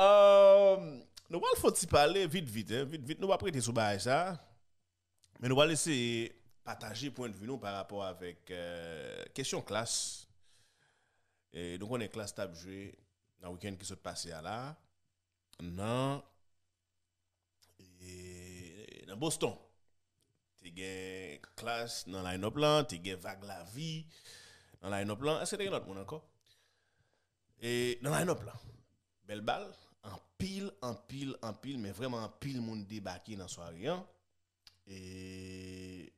Euh, nous allons faut parler vite, vite, hein, vite, vite. Nous allons prêter sur ça. Mais nous allons laisser partager point de vue nous par rapport avec euh, question classe. Et donc, on est classe table jouée dans le week-end qui s'est passé à là. Non. Et dans Boston. Tu as classe dans la line-up là, tu as vague la vie dans la line là. Est-ce monde encore? Et dans la line belle balle pile, en pile, en pile, mais vraiment pile, monde débarqué dans la soirée. Hein? Et.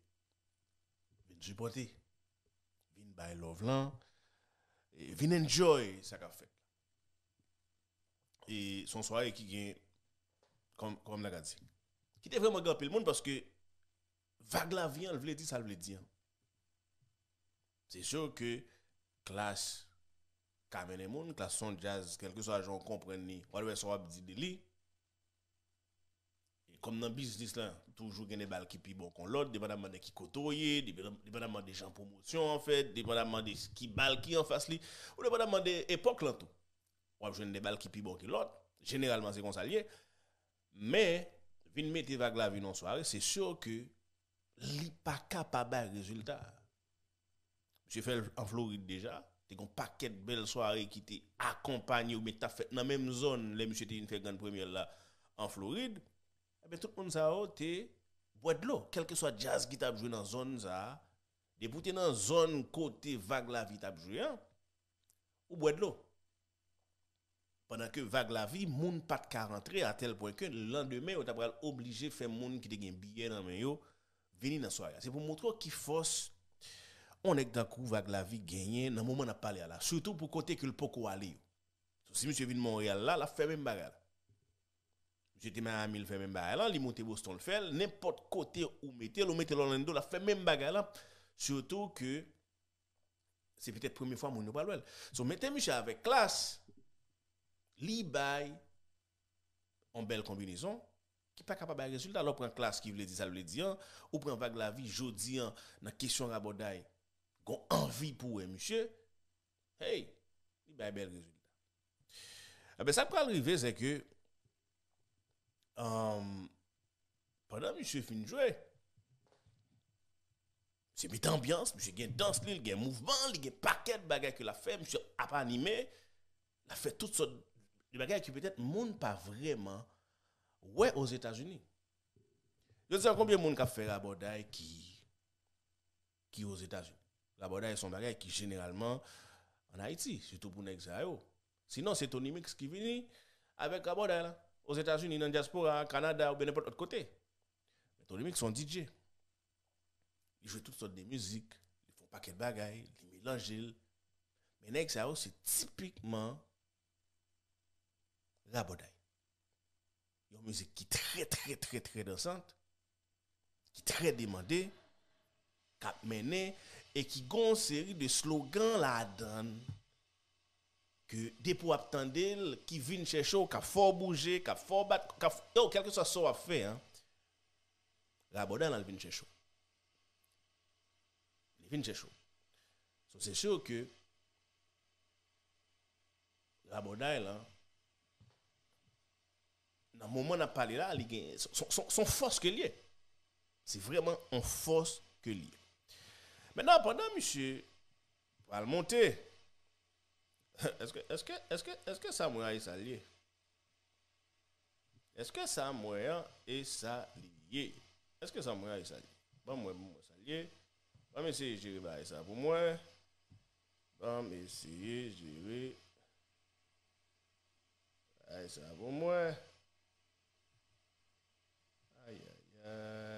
Vin supporter. Vin by love là. Vin enjoy ça qu'a fait. Et son soirée qui vient, comme, comme la dit. Qui était vraiment grand pile monde parce que vague la vie, elle voulait dire ça, elle voulait dire. C'est sûr que classe kamene moun, klas son jazz, kelke so a joun kompren ni, walwe so wap di de li. et comme dans biznis là toujours gen de bal ki pi bon kon lot, dependaman de ki kotoye, dependaman de jan promosyon an fèt, dependaman de ki bal ki an fas li, ou dependaman de epok lan tou. Wap joun de bal ki pi bon ki lot, generalman se konsalye, mais vin mette vag la vin an soare, se sûr ke li pa capable résultat je fais en Floride déjà tu un paquet de belles soirées qui t'es accompagné ou mais tu as fait dans la même zone, les monsieur une fait grande première là en Floride, eh ben, tout le monde ça oh, t'es boit de l'eau, quel que soit jazz qui t'a joué dans la zone ça, des dans la zone côté vague la vie t'a joué hein, ou boit de l'eau. Pendant que vague la vie, moun pas de rentrer à tel point que le lendemain, on t'a obligé de faire moun qui te un billet dans main yo venir dans soirée. C'est pour montrer qui force on est d'un coup vague la vie gagnée, dans moment n'a parlé là surtout pour côté que le poko aller si monsieur vient de Montréal là la fait même bagarre j'étais même il a fait même bagarre là il monte Boston le fait n'importe côté où mettez le mettez l'Orlando la fait même bagarre là surtout que c'est peut-être première fois mon pas l'ouel so mettez monsieur avec classe li bail en belle combinaison qui pas capable de résultat alors prend classe qui veut dire ça veut dire hein. ou prend vague la vie jodi hein, dans question rabodaille ont envie pour monsieur, hey, il eh ben, um, y a un bel résultat. Eh bien, ça peut arriver, c'est que pendant que monsieur finit de jouer, c'est mis ambiance, monsieur gagne danse, il un mouvement, il un paquet de choses que la fait, monsieur a pas animé, il a fait toutes sortes de bagages qui peut-être monde pas vraiment ouais aux États-Unis. Je sais combien de monde a fait la qui qui aux États-Unis. La boda est son bagage qui généralement en Haïti, surtout pour Nexayo. Sinon, c'est Tony Mix qui vient avec la boda Aux États-Unis, dans la diaspora, au Canada ou bien n'importe autre côté. Mais Tony Mix sont DJ. Ils jouent toutes sortes de musiques, ils font que de bagailles, ils mélangent. Mais Nexayo, c'est typiquement la boda. Une musique qui est très, très, très, très dansante, qui est très demandée, qui a mené et qui a une série de slogans là-dedans que des pour attendre qui viennent chercher qui fort bouger qui fort battre oh, quelque soit ce qu'on fait hein là elle vient chercher elle vient chercher c'est sûr que la Rabodan hein, là dans le moment où on a là, son, son, son force que lié. C'est vraiment en force que lié non pendant monsieur, pour le monter, est-ce que, est-ce que, est-ce que, est-ce que ça m'a est Est-ce que ça moyen est salié? Est-ce que ça m'a est salié? Bon, moi, moi, salié. Bon, essayer de gérer ça pour moi. Bon, essayer de gérer ça pour moi. Aïe, aïe, aïe.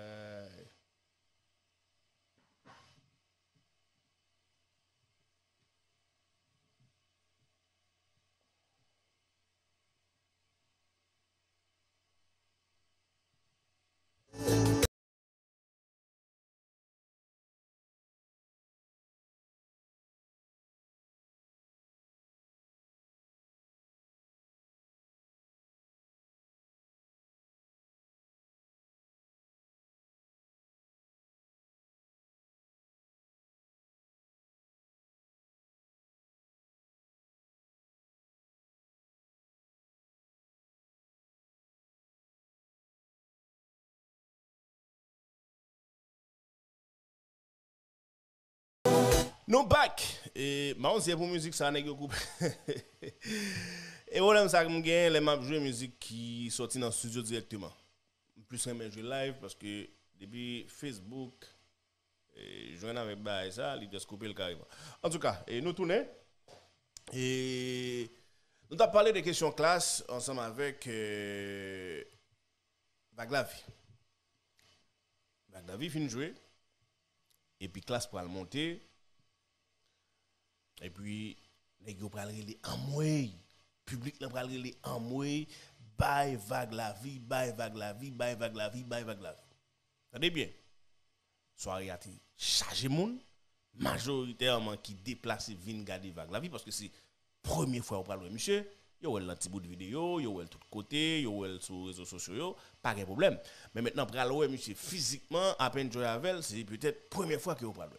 no back et eh, maonzier pour musique ça n'est que coupé et voilà ça me gagne les m'a jouer musique qui sorti dans le studio directement plus mais jouer live parce que depuis Facebook je viens avec ça e il doit couper le carré en tout cas et nous tournons et nous avons parlé des questions classe ensemble avec euh, Baglavi. Baglavi finit de jouer. Et puis classe pour le monter. Et puis, les gens pral en le Public là pral en Amway. Bye vague la vie, bye vague la vie, bye vague la vie, bye vague la vie. Attendez bien. Soirée a chargé monde majoritairement qui déplace vin garder vague la vie parce que c'est la première fois qu'on parle monsieur yo wel petit bout de vidéo yo wel tout côté yo wel sur réseaux sociaux pas de problème mais maintenant pral wè, monsieur physiquement à peine joy avec c'est peut-être première fois que on parle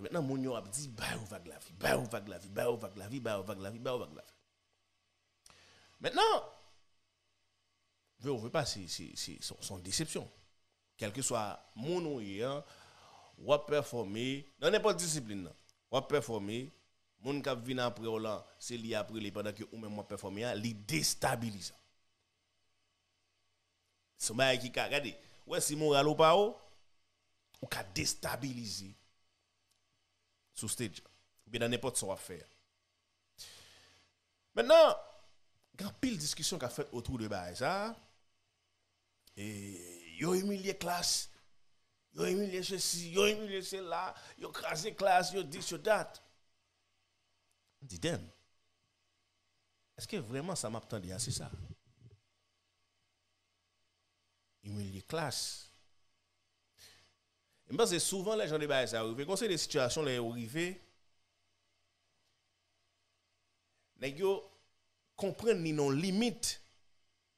maintenant, mon yon a dit, bah, ou vague la vie, bah, ou vague la vie, bah, ou vague la vie, bah, ou vague la vie, bah, ou vague la Maintenant, veut ou veut pas, c'est son, son déception. Quel que soit mon ou ou a performé, dans n'importe discipline, ou a performé, mon cap après ou là, c'est li après les pendant que ou même moi performé, li déstabilise. Sommeil qui ka regardez, ouais si moral ou pa ou, ou ka déstabiliser sur stage. Ou bien dans n'importe quoi faire. Maintenant, grand pile discussion qu'a fait autour de ça. Hein. Et yo humilié classe, yo humilié ceci, yo humilié cela, yo crasé classe, yo dit sur date. On dit Est-ce que vraiment ça m'attendait hein, à ça? Humilié classe. Et c'est souvent les gens de bail ça Quand c'est des situations les arrivées, ils comprendre comprennent les non limites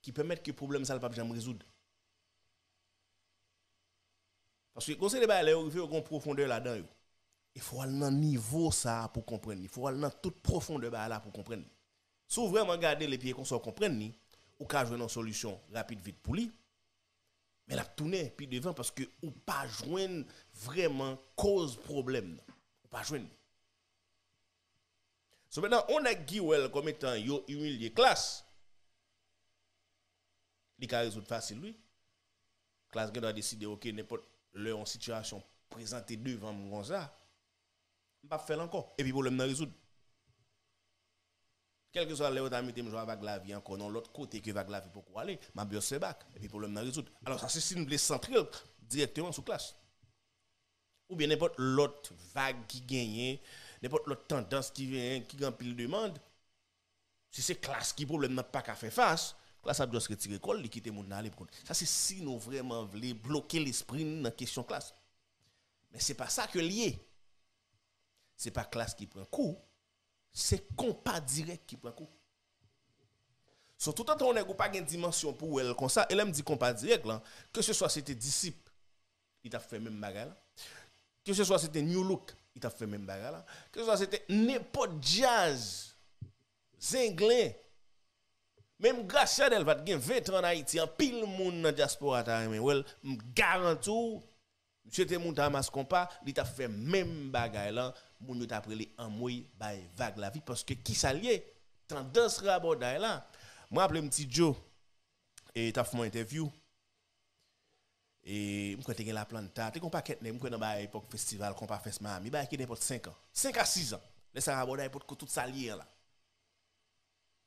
qui permettent que le problème ça ne pas jamais résoudre. Parce que quand c'est des bail les arrivées, ils ont profondeur là-dedans. Il faut aller dans niveau ça pour comprendre. Il faut aller dans toute profondeur là pour comprendre. Si vous vraiment garder les pieds qu'on soit comprendre, ou qu'à jouer une solution rapide vite pour lui mais la tourner puis devant parce que ou pas joindre vraiment cause problème. Ou pas joindre. So maintenant, on a Guiwell comme étant yo humilié classe. Il a résoudre facile lui. Classe doit décider OK n'importe le en situation présentée devant mon ça. On va faire encore et puis problème n'a résoudre. Quel que soit le je joue avec la vie encore. dans l'autre côté que va la vie pour aller, ma bio se bac. Et puis, problème n'est résolu. Alors, ça, c'est une blessure centrale directement sous classe. Ou bien n'importe l'autre vague qui gagne, n'importe l'autre tendance qui vient, qui gagne pile demande. Si c'est classe qui problème n'a pas qu'à faire face, classe a besoin de retirer l'école, quitter le monde. Ça, c'est si nous vraiment voulons bloquer l'esprit dans la question classe. Mais ce n'est pas ça que lié. Ce n'est pas classe qui prend coup c'est compas direct qui prend coup. So, tout temps, on n'a pas une dimension pour elle comme ça, elle me dit compas direct là, que ce soit c'était disciple, il t'a fait même bagarre Que ce soit c'était New Look, il t'a fait même bagarre Que ce soit c'était n'importe jazz, zinglin. Même grâce à elle, va te 20 ans en Haïti, en pile monde dans la diaspora, mais elle, garantit Monsieur te monté à Mascompa, li t'a fait même bagaille là, moun yo t'a les en mouille bay vague la vie parce que qui s'allie tendance rabodaille là. Moi appelé petit Joe et t'a fait mon interview. Et moi t'ai la planta, t'ai kon pa ketne, moi dans ba époque festival qu'on ma fait Miami, ba qui n'importe 5 ans, 5 à 6 ans. Les rabodaille pour que tout s'allier là.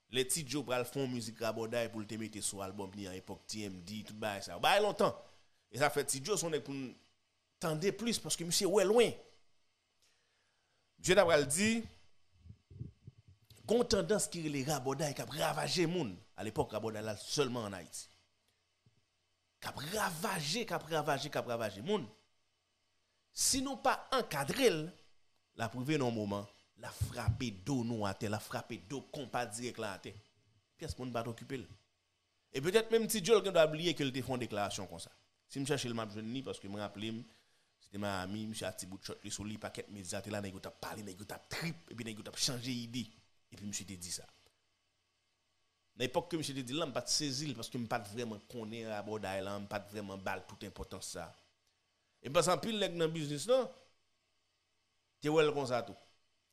Les petit Joe pral fond musique rabodaille pour te mettre sur album ni en époque TMD tout ba ça. Ba bah, longtemps. Et ça fait petit Joe son pour tendez plus parce que monsieur est loin. Dieu d'après dit, qu'on tendance qui les rabodailles qui a ravagé moun À l'époque, là seulement en Haïti. Qui a ravagé, qui a ravagé, qui a ravagé moun. Sinon pas encadré, la prouvé non moment, la frapper d'eau noire à la frapper d'eau compas direct là à terre. Pièce monde pas occupé. Et peut-être même si Dieu doit oublier qu'il défend déclaration comme ça. Si je cherche le map, je parce que je me rappelle, et ma amie, monsieur a petit bout de shot, sur lui, paquet médias, là, n'a pas parlé, n'a à trip, et puis n'a à changé d'idée. Et puis monsieur suis dit ça. À l'époque que monsieur suis dit là, je pas saisi parce que je pas vraiment connaître à bord e là, je pas vraiment balle toute importance ça. Et parce qu'en pile, dans le business, non, tu es comme ça tout.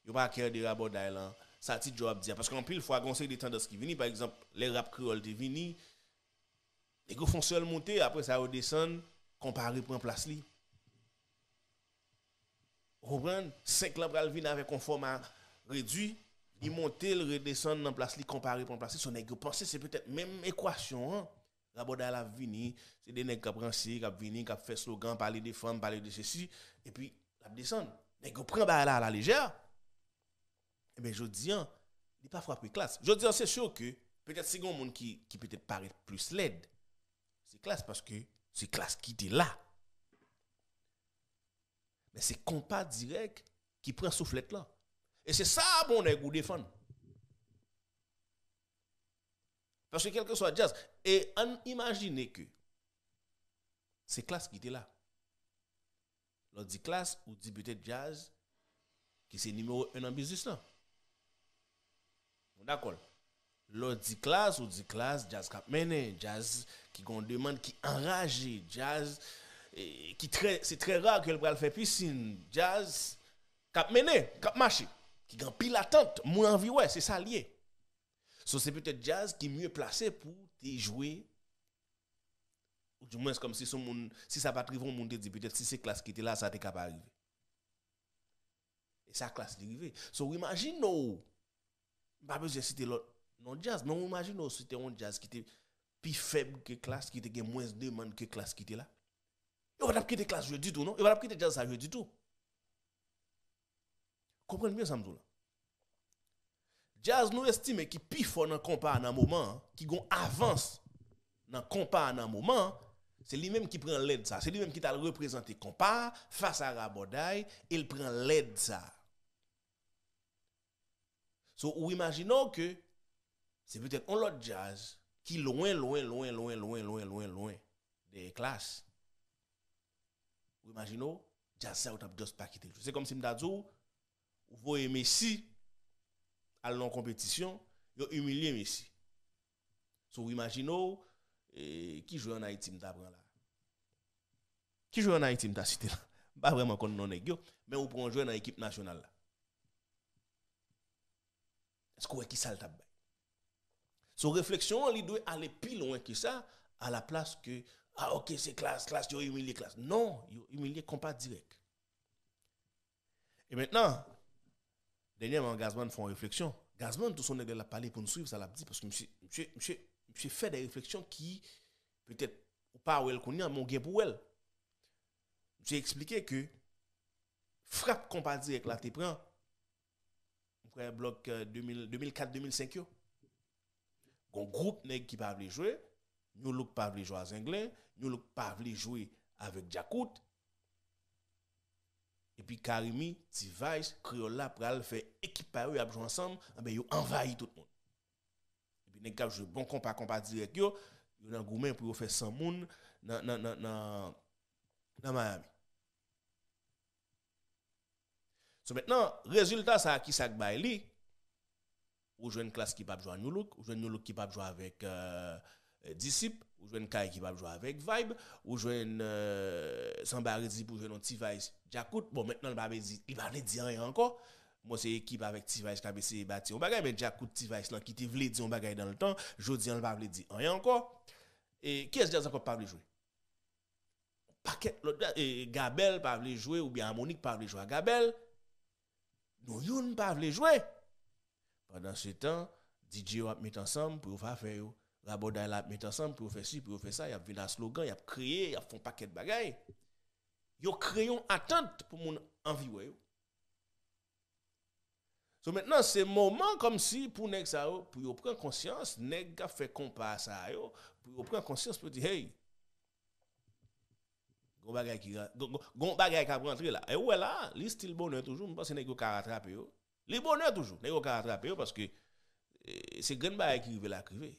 tu pas cœur de à bord e là, un petit job dire. Parce qu'en pile, il faut agoncer des tendances qui viennent, par exemple, les rap créoles qui viennent, les gars font seul monter, après ça redescend, comparé pour un place libre comprendre 5 ans pral vin avec un format réduit il monte il redescend dans place il comparé pour place son nèg penser c'est peut-être même équation hein? la boda la vini c'est des nègres qui prend si qui vini qui fait slogan parler des femmes parler de ceci et puis ils descend nèg prend ba à la légère et eh ben dis, ne hein, il pas frappé classe Je dis, hein, c'est sûr que peut-être c'est un monde qui qui peut-être paraît plus laid c'est classe parce que c'est classe qui est là mais c'est compas direct qui prend soufflette là. Et c'est ça bon nèg ou Parce que quel que soit jazz, et on imagine que c'est classe qui était là. L'autre dit classe ou débuté jazz qui c'est numéro un en business là. D'accord. L'autre dit classe ou dit classe, jazz cap mené, jazz qui a demande qui enragé, jazz qui très c'est très rare que le bral fait piscine jazz cap mené cap marché qui grand pile attente moi envie ouais c'est ça lié so c'est peut-être jazz qui est mieux placé pour te jouer ou du moins comme si ça monde si ça pas arriver monde dit peut-être si c'est classe qui était là ça t'est pas arriver et ça classe dérivée so imagine je pas besoin Si citer l'autre non jazz mais imagine si c'était un jazz qui était plus faible que classe qui était moins de demande que classe qui était là il va quitter classe jeudi tout, non Il va quitter jazz jeudi tout. Comprenez bien ça, me Jazz nous estime qu'il plus fort dans compas dans moment, hein, qui avance dans compas dans moment, hein, c'est lui-même qui prend l'aide ça, c'est lui-même qui t'a représenté compas face à Rabodai, il prend l'aide ça. So, ou imaginons que c'est peut-être un autre jazz qui loin, loin, loin, loin, loin, loin, loin, loin des classes vous imaginez, Jazza ou t'as juste pas quitté. C'est comme si ou vous voyez Messi à la compétition, vous humilié Messi. So, vous imaginez, qui joue en Haïti m'ta là? Qui joue en Haïti m'ta cité là? Pas vraiment comme non mais vous pouvez jouer dans l'équipe nationale là. Est-ce que vous qui ça le Son réflexion, il doit aller plus loin que ça, à la place que ah, ok, c'est classe, classe, tu as humilié classe. Non, tu as humilié compas direct. Et maintenant, dernièrement, Gazman une réflexion. Gazman, tout son nègre l'a parlé pour nous suivre, ça l'a dit, parce que je je fait des réflexions qui, peut-être, ou pas où elle connaît, mais on gagne pour elle. J'ai expliqué que, frappe compas direct là, tu prends, bloc 2004-2005, euh, un groupe nègre qui ne pas jouer nous ne pas jouer à Anglais, nous ne pas jouer avec Jacout. Et puis Karimi, Tivais, Criolla, Pral, fait équipe à eux, à jouer ensemble, eh ben, ils ont envahi tout le monde. Et puis, ils ont je bon compas, compas direct, ils ont fait pour faire 100 personnes dans Miami. So maintenant, résultat, ça a qui ça baili, ou jeune classe qui pas jouer à New Look, ou nous, New Look qui pas jouer avec. Euh, euh, disciples, ou jouer Kai qui va jouer avec Vibe, ou jouer euh, Sambaridi pour jouer dans T-Vice, Bon, maintenant, il va il va dire rien encore. Moi, c'est équipe avec T-Vice qui a essayé de bâtir un bagage, mais Jakut T-Vice qui te voulait dire un bagage dans le temps, dis, on va dire rien encore. Et qui est-ce encore pas jouer? Paquet, Gabel pas voulu jouer, ou bien Monique pas voulu jouer à Gabel. Nous, yon pas voulu jouer. Pendant ce temps, DJ a mis ensemble pour faire faire. Raboda la met ensemble, pour faire ci, pour faire ça, il y a vu un slogan, il y a créé, il y a fait un paquet de bagailles. Yo créé une attente pour mon envie. So maintenant, c'est moment comme si pour nèg ça pour prendre conscience, nèg a fait compas ça yo, pour prendre conscience pour dire hey. Gon bagay qui gon bagay qui rentrer là. Et ouais là, li style bonheur toujours, je pense nèg yo a rattrapé yo. Le bonheur toujours, nèg yo ka yo parce que eh, c'est grand bagay qui veut la criver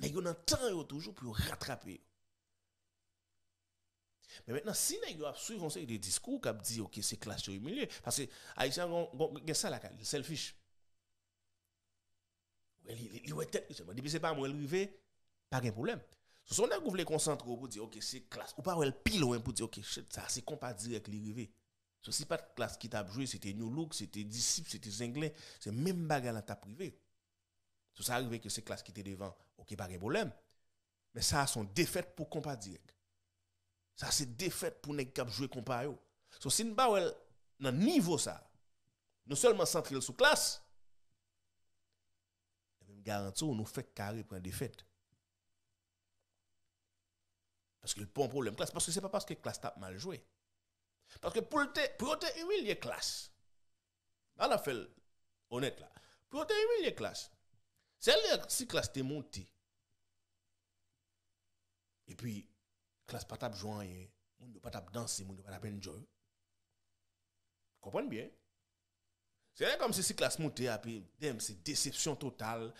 les gens temps toujours pour rattraper. Mais maintenant, si les gens suivent un des discours qui dit ok, c'est classe milieu parce que Haïtien, c'est ça la le selfish. Il est tête, depuis c'est pas moi arrivé, pas de problème. Ce sont les gens qui concentrer pour dire ok, c'est classe, ou pas le pile pour dire ok, ça c'est compas direct Ce Ceci pas de classe qui t'a joué, c'était New Look, c'était Disciple, c'était anglais c'est même bagarre dans ta privée. Tout ça arrive que c'est classe qui était devant, ok, pas de problème. Mais ça, son défaite pour compas direct. Ça, c'est défaite pour ne pas jouer compas yo. So, si nous dans niveau ça, non seulement centrer sous classe, nous garantissons que nous fait carré pour une défaite. Parce que le bon problème classe, parce que c'est pas parce que classe tape mal joué. Parce que pour te, pour te humilier classe, on a fait honnête là, pour te humilier classe, c'est là si classe t'est montée, et puis, classe pas tape jouer rien, moun pas tape danser, moun ne pas tape enjoy. Comprenez bien. C'est comme si si classe montée, ah, puis c'est déception totale.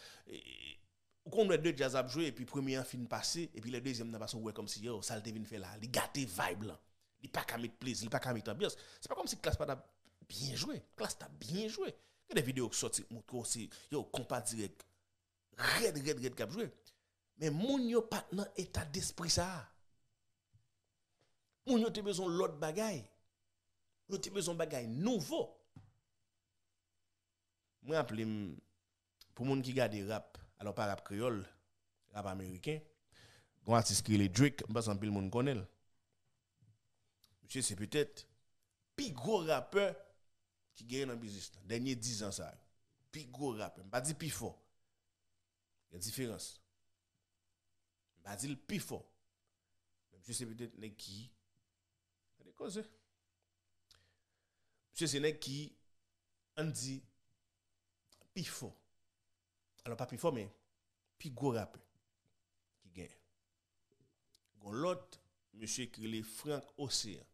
Ou comme deux jazz a joué et puis premier film passé, et puis le deuxième n'a pas son ouais comme si, yo, ça le devine fait là, il gâté vibe là. Il pas qu'à plaisir, il pas qu'à mettre ambiance. C'est pas comme si classe pas bien joué. Classe t'a bien joué. Il y a des vidéos qui sortent, montrent aussi, yo, compas direct red, red, red cap joué. Mais moun yo pas dans état d'esprit ça. Moun yo te besoin l'autre bagaille. Yo te besoin bagaille nouveau. Moi rappelle pour moun qui gade rap, alors pas rap créole, rap américain. Gon artiste qui est Drake, pas en pile moun connaît. Monsieur c'est peut-être plus gros rappeur qui gagne dans business. Dernier dix ans ça. Plus gros rappeur, pas dit plus fort. Il y a une différence. Je le plus fort. Mais monsieur, c'est peut-être qui. des causes. Monsieur, c'est qui. On dit plus fort. Alors, pas plus fort, mais plus gros rappeur qui gagne. L'autre, monsieur, qui les Frank Océan.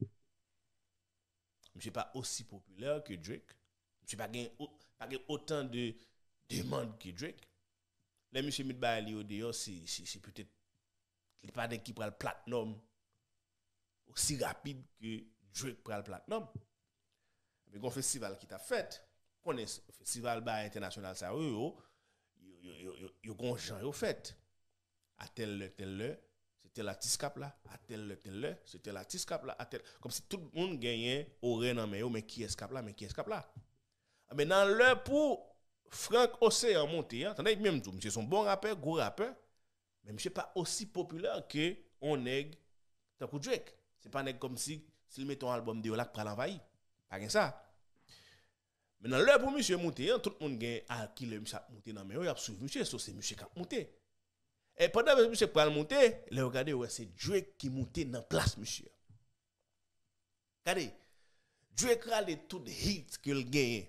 Monsieur, pas aussi populaire que Drake. Monsieur, pas gagne autant de demandes que Drake. Le monsieur Midbali au dehors, c'est peut-être pas qui prend le platinum aussi rapide que Drake prend le platinum. Mais un festival qui t'a fait, connaissent le festival bar international, ça, oh, yo yo gon qui yo fait à tel le tel le c'était la tiscap là à tel le tel le c'était la tiscap là à comme si tout le monde gagnait au rein en mais qui est cap là mais qui est cap là ah, mais dans le pour Frank Océan monté, hein. attendez, même tout, monsieur, son bon rappeur, gros rappeur, mais monsieur pas aussi populaire que on est tant que Drake. C'est pas nèg comme si s'il met un album de là pour l'envahir. Pas rien ça. Maintenant l'heure pour monsieur Monté, hein. tout le monde gagne à qui le monsieur monter dans mais il a suivi monsieur, so c'est monsieur qui a monté. Et pendant que monsieur pour monter, le regardez ouais, c'est Drake qui montait dans place monsieur. Regardez, Drake a les tout hits qu'il gagne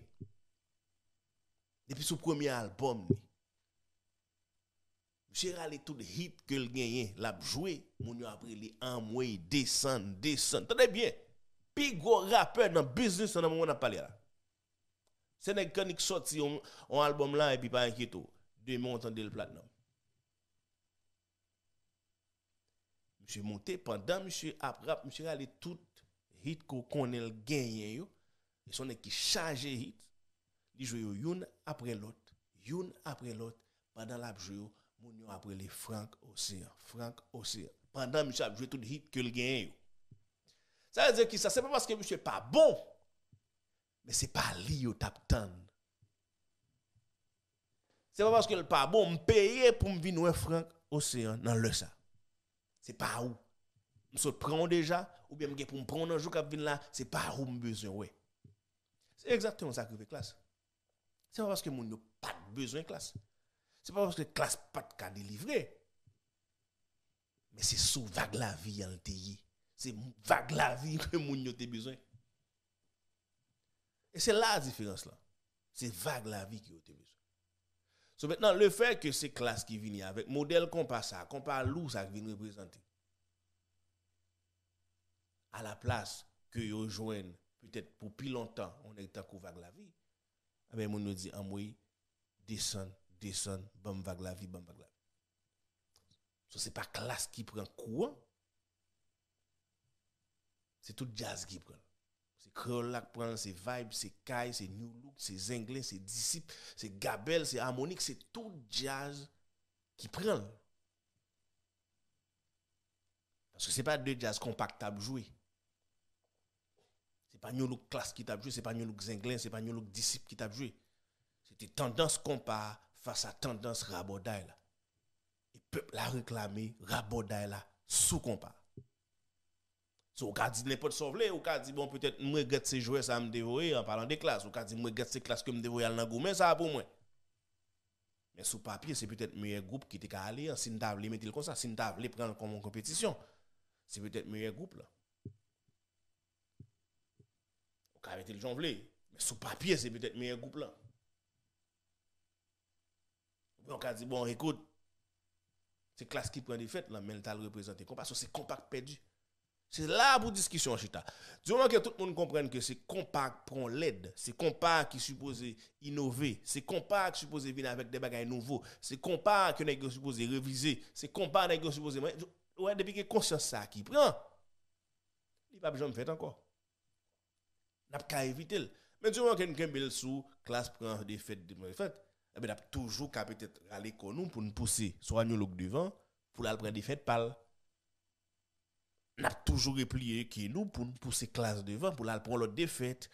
depuis son premier album. J'ai râlé tout le hit que le gagnant l'a joué. Mon après les un mois, il descend, descend. Tenez bien. Pigo rappeur dans le business, dans le moment où on a parlé là. C'est un gars qui sorti un album là et puis pas inquiète. mois, on entendait le platinum. Monsieur monté pendant monsieur après monsieur allé tout hit qu'on connaît le yo. Et son qui chargé hit. Il joue yon après l'autre, yon après l'autre, pendant la joue, moun après les francs Océan, Frank Océan. Pendant que joue joué tout le hit que le gagne. Ça veut dire que ça, c'est pas parce que monsieur n'est pas bon, mais c'est pas lui qui tap Ce C'est pas parce que le pas bon, me paye pour me venir francs Océan dans le ça. C'est pas où. Je se prends déjà, ou bien pour me prendre un jour qui vient là, c'est pas où me besoin. Ouais. C'est exactement ça que fait classe. Ce n'est pas parce que mon n'ont pas besoin de classe. Ce n'est pas parce que la classe n'a pas de cas délivré. Mais c'est sous vague la vie en C'est vague la vie que gens ont besoin. Et c'est là la différence là. C'est vague la vie qui a besoin. So maintenant, le fait que c'est classe qui vient avec modèle qu'on passe à, qu'on parle ça vient représenter. À la place que vous peut-être pour plus longtemps, on est en vague la vie. Ah, mais on nous dit en ah, descend, descend, bam vague la vie, bam vague la vie. ce n'est pas classe qui prend courant, c'est tout jazz qui prend. C'est créole qui prend, c'est vibe, c'est kai, c'est new look, c'est zinglin, c'est disciple, c'est Gabel, c'est harmonique, c'est tout jazz qui prend. Parce que ce n'est pas deux jazz compactables joués c'est pas nous classe qui t'a joué, c'est pas nous zinglin, c'est pas nous disciple qui t'a joué. C'était tendance compas face à tendance rabodaille là. Et peuple a réclamé rabodaille là sous compas. So, on dit n'importe sauvé, on dit bon peut-être moi regrette ces joueurs ça me dévoie en parlant des classes, on dit moi regrette ces classes que me dévorer à l'angoumen ça pour moi. Mais sous papier, c'est peut-être meilleur groupe qui était allé en si nous voulons mettre comme ça, si nous prendre comme une compétition. C'est peut-être meilleur groupe là. arrêter le jonglé. Mais sous papier, c'est peut-être meilleur groupe là. Donc, on a dit, bon, écoute, c'est classe qui prend des fêtes là, mais elle t'a représenté. Parce c'est compact perdu. C'est là pour discussion, Chita. Du moment que tout le monde comprenne que c'est compact prend l'aide, c'est compact qui supposé innover, c'est compact qui supposé venir avec des bagages nouveaux, c'est compact que est supposé réviser, c'est compact que est supposé. Ouais, depuis que conscience ça qui prend, il n'y a pas besoin de faire encore n'a pas éviter. Mais tu vois, quelqu'un qui sous classe prend des fêtes, des fêtes, il a toujours qu'à peut-être aller nous pour nous pousser, soit nous le devant, pour aller prendre des fêtes pâles. N'a toujours replié qui nous pour nous pousser classe devant, pour aller prendre l'autre défaite.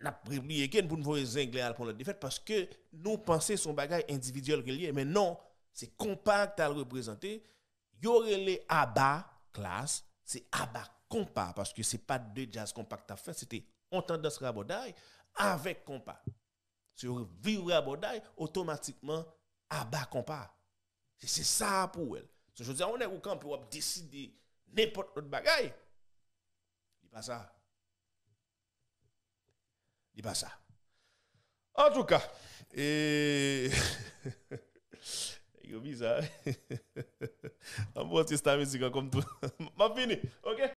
N'a replié qui pour nous voir zingler aller prendre l'autre défaite parce que nous pensons son bagage individuel relié, mais non, c'est compact à le représenter. aurait les abats classe, c'est abats compact parce que c'est pas deux jazz compact à faire, c'était on tendance à rabodaille avec compas. Si vous vivez rabodaille, automatiquement, à bas compas. C'est ça pour elle. So, je veux on est au camp pour décider n'importe quel bagaille. Il pas ça. Il pas ça. En tout cas, et. bizarre. On va c'est la musique comme tout. Ma fini, ok?